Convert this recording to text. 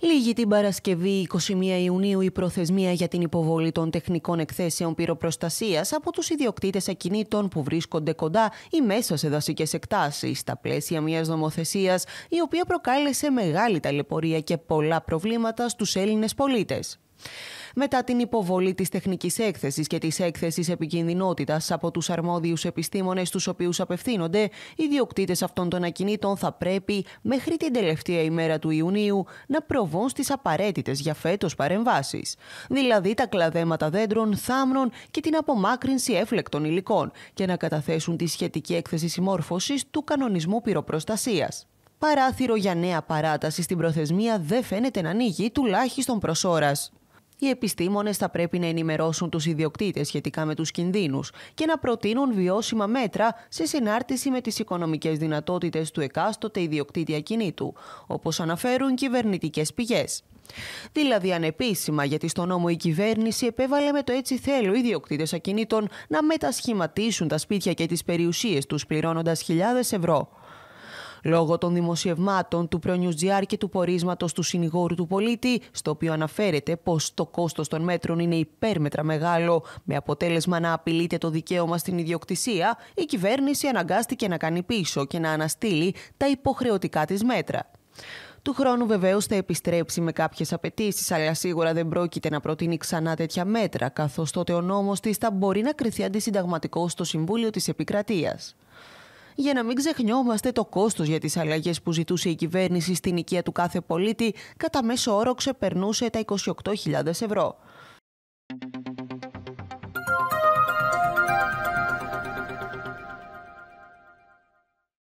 Λίγη την Παρασκευή 21 Ιουνίου η προθεσμία για την υποβολή των τεχνικών εκθέσεων πυροπροστασίας από τους ιδιοκτήτες ακινήτων που βρίσκονται κοντά ή μέσα σε δασικές εκτάσεις, στα πλαίσια μιας νομοθεσίας η οποία προκάλεσε μεγάλη ταλαιπωρία και πολλά προβλήματα στους Έλληνες πολίτες μετά την υποβολή της τεχνικής έκθεσης και της έκθεσης επικινδυνότητας από τους αρμόδιους επιστήμονες, στου οποίους απευθύνονται, οι διοκτήτε αυτών των ακινήτων θα πρέπει μέχρι την τελευταία ημέρα του Ιουνίου να προβούν στις απαραίτητες για φέτος παρεμβάσεις. Δηλαδή τα κλαδέματα δέντρων, θάμνων και την απομάκρυνση έφλεκτων υλικών και να καταθέσουν τη σχετική έκθεση συμμόρφωσης του κανονισμού πυροπροστασίας. Παράθυρο για νέα παράταση στην προθεσμία δεν φαίνεται να ανοίγει τουλάχιστον προς οι επιστήμονες θα πρέπει να ενημερώσουν τους ιδιοκτήτες σχετικά με τους κινδύνους και να προτείνουν βιώσιμα μέτρα σε συνάρτηση με τις οικονομικές δυνατότητες του εκάστοτε ιδιοκτήτη ακινήτου, όπως αναφέρουν κυβερνητικές πηγές. Δηλαδή ανεπίσημα, γιατί στον νόμο η κυβέρνηση επέβαλε με το έτσι θέλω οι ιδιοκτήτες ακινήτων να μετασχηματίσουν τα σπίτια και τις περιουσίες τους πληρώνοντας χιλιάδες ευρώ. Λόγω των δημοσιευμάτων του Pro και του πορίσματος του συνηγόρου του πολίτη, στο οποίο αναφέρεται πως το κόστος των μέτρων είναι υπέρμετρα μεγάλο, με αποτέλεσμα να απειλείται το δικαίωμα στην ιδιοκτησία, η κυβέρνηση αναγκάστηκε να κάνει πίσω και να αναστείλει τα υποχρεωτικά της μέτρα. Του χρόνου βεβαίως θα επιστρέψει με κάποιες απαιτήσεις, αλλά σίγουρα δεν πρόκειται να προτείνει ξανά τέτοια μέτρα, καθώς τότε ο νόμος της θα μπορεί να κριθεί αντισυνταγματικό στο Συμβούλιο της Επικρατείας για να μην ξεχνιόμαστε το κόστος για τις αλλαγές που ζητούσε η κυβέρνηση στην οικία του κάθε πολίτη, κατά μέσο όρο ξεπερνούσε τα 28.000 ευρώ.